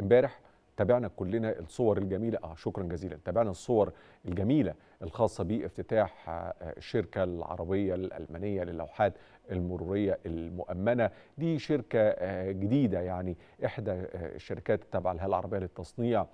امبارح تابعنا كلنا الصور الجميله اه شكرا جزيلا تابعنا الصور الجميله الخاصه بافتتاح آه، الشركه العربيه الالمانيه للوحات المروريه المؤمنه دي شركه آه، جديده يعني احدى آه، الشركات التابعه لها العربيه للتصنيع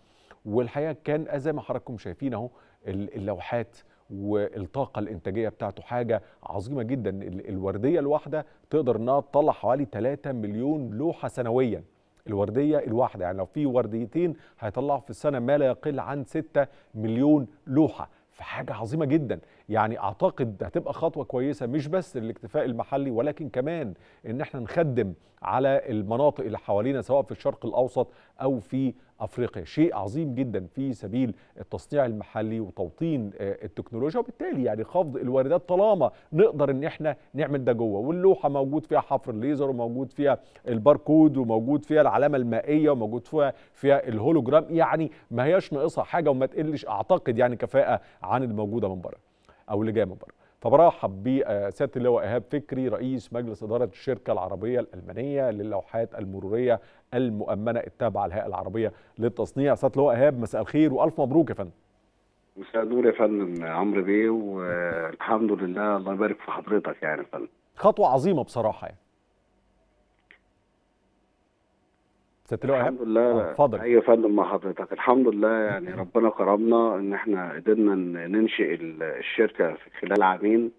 والحقيقه كان زي ما حضراتكم شايفين اهو اللوحات والطاقه الانتاجيه بتاعته حاجه عظيمه جدا الورديه الواحده تقدر انها تطلع حوالي 3 مليون لوحه سنويا الورديه الواحده يعني لو في ورديتين هيطلعوا في السنه ما لا يقل عن 6 مليون لوحه فحاجه عظيمه جدا يعني اعتقد هتبقى خطوه كويسه مش بس للاكتفاء المحلي ولكن كمان ان احنا نخدم على المناطق اللي حوالينا سواء في الشرق الاوسط او في افريقيا شيء عظيم جدا في سبيل التصنيع المحلي وتوطين آه، التكنولوجيا وبالتالي يعني خفض الواردات طالما نقدر ان احنا نعمل ده جوه واللوحه موجود فيها حفر الليزر وموجود فيها الباركود وموجود فيها العلامه المائيه وموجود فيها فيها الهولوجرام يعني ما هياش ناقصها حاجه وما تقلش اعتقد يعني كفاءه عن الموجوده من بره او اللي جاي من بره فبرحب بسياده اللواء ايهاب فكري رئيس مجلس اداره الشركه العربيه الالمانيه للوحات المروريه المؤمنه التابعه للهيئه العربيه للتصنيع سياده اللواء ايهاب مساء الخير والف مبروك يا فندم مساء النور يا فندم عمرو بيه والحمد لله الله يبارك في حضرتك يعني يا فندم خطوه عظيمه بصراحه يعني. استاذ لؤي الحمد لله اتفضل ايوه يا فندم مع حضرتك الحمد لله يعني ربنا كرمنا ان احنا قدرنا ننشئ الشركه في خلال عامين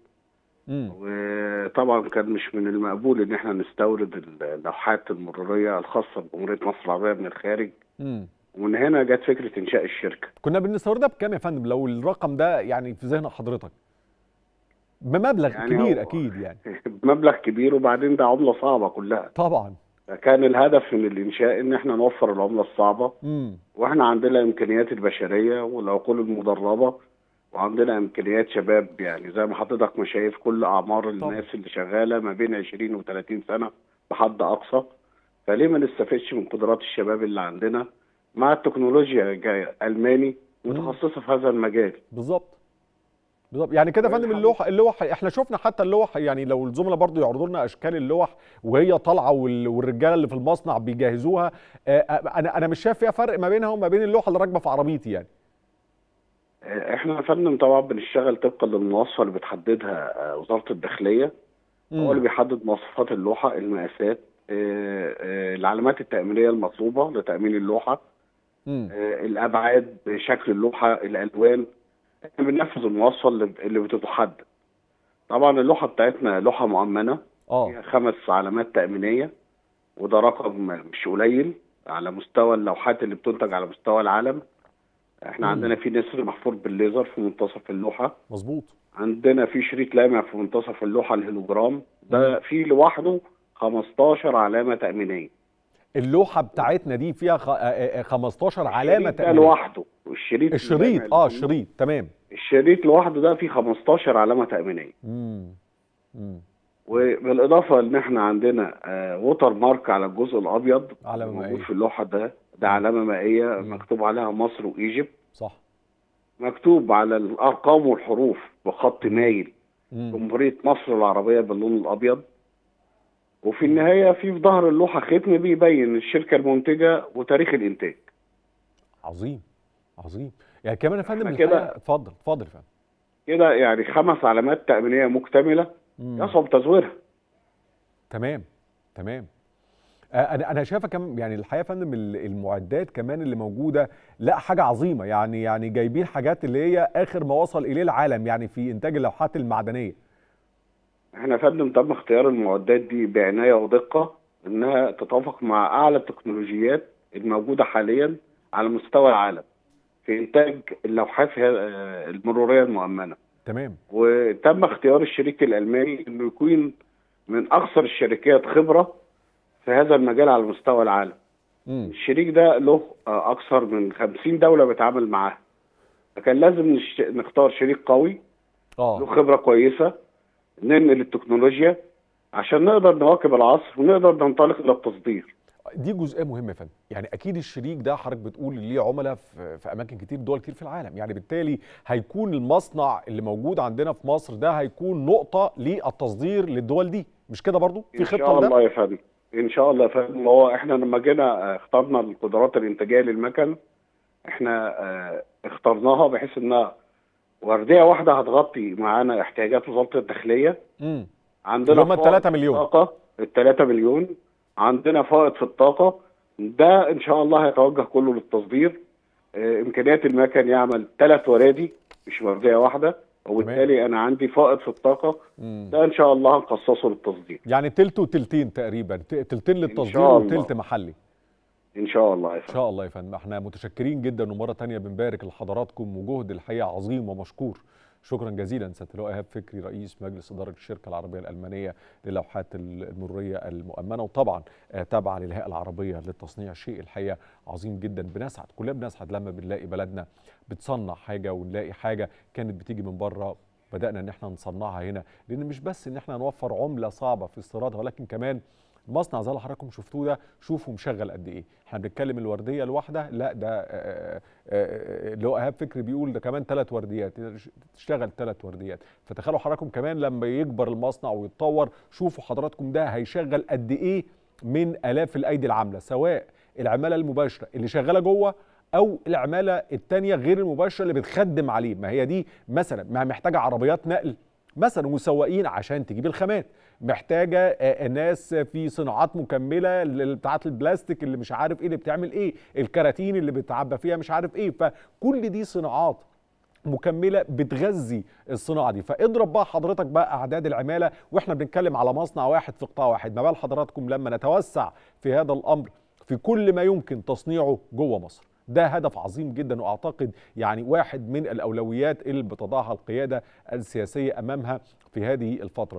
مم. وطبعا كان مش من المقبول ان احنا نستورد اللوحات المروريه الخاصه بجمهوريه مصر العربيه من الخارج مم. ومن هنا جت فكره انشاء الشركه كنا بنستوردها بكام يا فندم لو الرقم ده يعني في ذهن حضرتك بمبلغ يعني كبير اكيد يعني بمبلغ كبير وبعدين ده عمله صعبه كلها طبعا كان الهدف من الانشاء ان احنا نوفر العمله الصعبه واحنا عندنا الامكانيات البشريه والعقول المدربه وعندنا امكانيات شباب يعني زي ما حضرتك ما شايف كل اعمار الناس اللي شغاله ما بين 20 و30 سنه بحد اقصى فليه ما نستفدش من قدرات الشباب اللي عندنا مع التكنولوجيا الماني متخصصه في هذا المجال بالظبط بالظبط يعني كده يا فندم اللوح اللوح احنا شفنا حتى اللوح يعني لو الزملاء برضو يعرضوا لنا اشكال اللوح وهي طالعه والرجاله اللي في المصنع بيجهزوها آه، آه، انا انا مش شايف فيها فرق ما بينها وما بين اللوحه اللي راكبه في عربيتي يعني آه، احنا يا فندم طبعا بنشتغل طبقا للمواصفه اللي بتحددها وزاره الداخليه هو اللي بيحدد مواصفات اللوحه المقاسات العلامات التامينيه المطلوبه لتامين اللوحه الابعاد شكل اللوحه الالوان احنا بننفذ المواصفه اللي بتتحدد طبعا اللوحه بتاعتنا لوحه مؤمنه اه فيها خمس علامات تامينيه وده رقم مش قليل على مستوى اللوحات اللي بتنتج على مستوى العالم احنا مم. عندنا في نسر محفور بالليزر في منتصف اللوحه مظبوط عندنا في شريط لامع في منتصف اللوحه الهيلوجرام ده في لوحده 15 علامه تامينيه اللوحه بتاعتنا دي فيها 15 آه، آه، آه، علامه تقريبا لوحده الشريط الشريط اه الشريط تمام الشريط لوحده ده فيه 15 علامه تامينيه امم وبالاضافه ان احنا عندنا آه ووتر مارك على الجزء الابيض علامه موجود مائية. في اللوحه ده ده علامه مائيه مم. مكتوب عليها مصر وايجيبت صح مكتوب على الارقام والحروف بخط مايل جمهوريه مصر العربيه باللون الابيض وفي النهايه في في ظهر اللوحه ختم بيبين الشركه المنتجه وتاريخ الانتاج عظيم عظيم يعني كمان يا فندم كده اتفضل اتفضل يا فندم كده يعني خمس علامات تامينيه مكتمله يصعب تزويرها تمام تمام انا انا شايفه كم يعني الحقيقه يا فندم المعدات كمان اللي موجوده لا حاجه عظيمه يعني يعني جايبين حاجات اللي هي اخر ما وصل اليه العالم يعني في انتاج اللوحات المعدنيه احنا يا فندم تم اختيار المعدات دي بعنايه ودقه انها تتوافق مع اعلى التكنولوجيات الموجوده حاليا على مستوى العالم في انتاج اللوحات المروريه المؤمنه تمام وتم اختيار الشريك الالماني انه يكون من اكثر الشركات خبره في هذا المجال على مستوى العالم مم. الشريك ده له اكثر من 50 دوله بيتعامل معاها فكان لازم نختار شريك قوي أوه. له خبره كويسه ننقل التكنولوجيا عشان نقدر نواكب العصر ونقدر ننطلق الى التصدير دي جزئيه مهمه يا فندم يعني اكيد الشريك ده حضرتك بتقول ليه عملاء في, اماكن كتير دول كتير في العالم يعني بالتالي هيكون المصنع اللي موجود عندنا في مصر ده هيكون نقطه للتصدير للدول دي مش كده برضو في خطه ان شاء الله يا فندم ان شاء الله يا فندم هو احنا لما جينا آه، اخترنا القدرات الانتاجيه للمكن احنا آه، اخترناها بحيث انها ورديه واحده هتغطي معانا احتياجات وزاره الداخليه امم عندنا هم ال 3 مليون طاقه ال 3 مليون عندنا فائض في الطاقه ده ان شاء الله هيتوجه كله للتصدير آه، امكانيات المكن يعمل ثلاث ورادي مش ورديه واحده وبالتالي انا عندي فائض في الطاقه مم. ده ان شاء الله هنخصصه للتصدير يعني تلت وتلتين تقريبا تلتين للتصدير وتلت محلي ان شاء الله يا فندم ان شاء الله يا فندم احنا متشكرين جدا ومره ثانيه بنبارك لحضراتكم وجهد الحقيقه عظيم ومشكور شكرا جزيلا سياده اللواء ايهاب فكري رئيس مجلس اداره الشركه العربيه الالمانيه للوحات المروريه المؤمنه وطبعا آه، تابعه للهيئه العربيه للتصنيع شيء الحقيقه عظيم جدا بنسعد كلنا بنسعد لما بنلاقي بلدنا بتصنع حاجه ونلاقي حاجه كانت بتيجي من بره بدانا ان احنا نصنعها هنا لان مش بس ان احنا نوفر عمله صعبه في استيرادها ولكن كمان المصنع زي اللي حضراتكم شفتوه ده شوفوا مشغل قد ايه احنا بنتكلم الورديه الواحده لا ده آه، آه، آه، اللي هو ايهاب فكري بيقول ده كمان ثلاث ورديات تشتغل ثلاث ورديات فتخيلوا حضراتكم كمان لما يكبر المصنع ويتطور شوفوا حضراتكم ده هيشغل قد ايه من الاف الايدي العامله سواء العماله المباشره اللي شغاله جوه او العماله الثانيه غير المباشره اللي بتخدم عليه ما هي دي مثلا ما محتاجه عربيات نقل مثلا وسواقين عشان تجيب الخامات محتاجه آه، آه، ناس في صناعات مكمله بتاعت البلاستيك اللي مش عارف ايه اللي بتعمل ايه الكراتين اللي بتعبى فيها مش عارف ايه فكل دي صناعات مكمله بتغذي الصناعه دي فاضرب بقى حضرتك بقى اعداد العماله واحنا بنتكلم على مصنع واحد في قطاع واحد ما بال حضراتكم لما نتوسع في هذا الامر في كل ما يمكن تصنيعه جوه مصر ده هدف عظيم جدا واعتقد يعني واحد من الاولويات اللي بتضعها القياده السياسيه امامها في هذه الفتره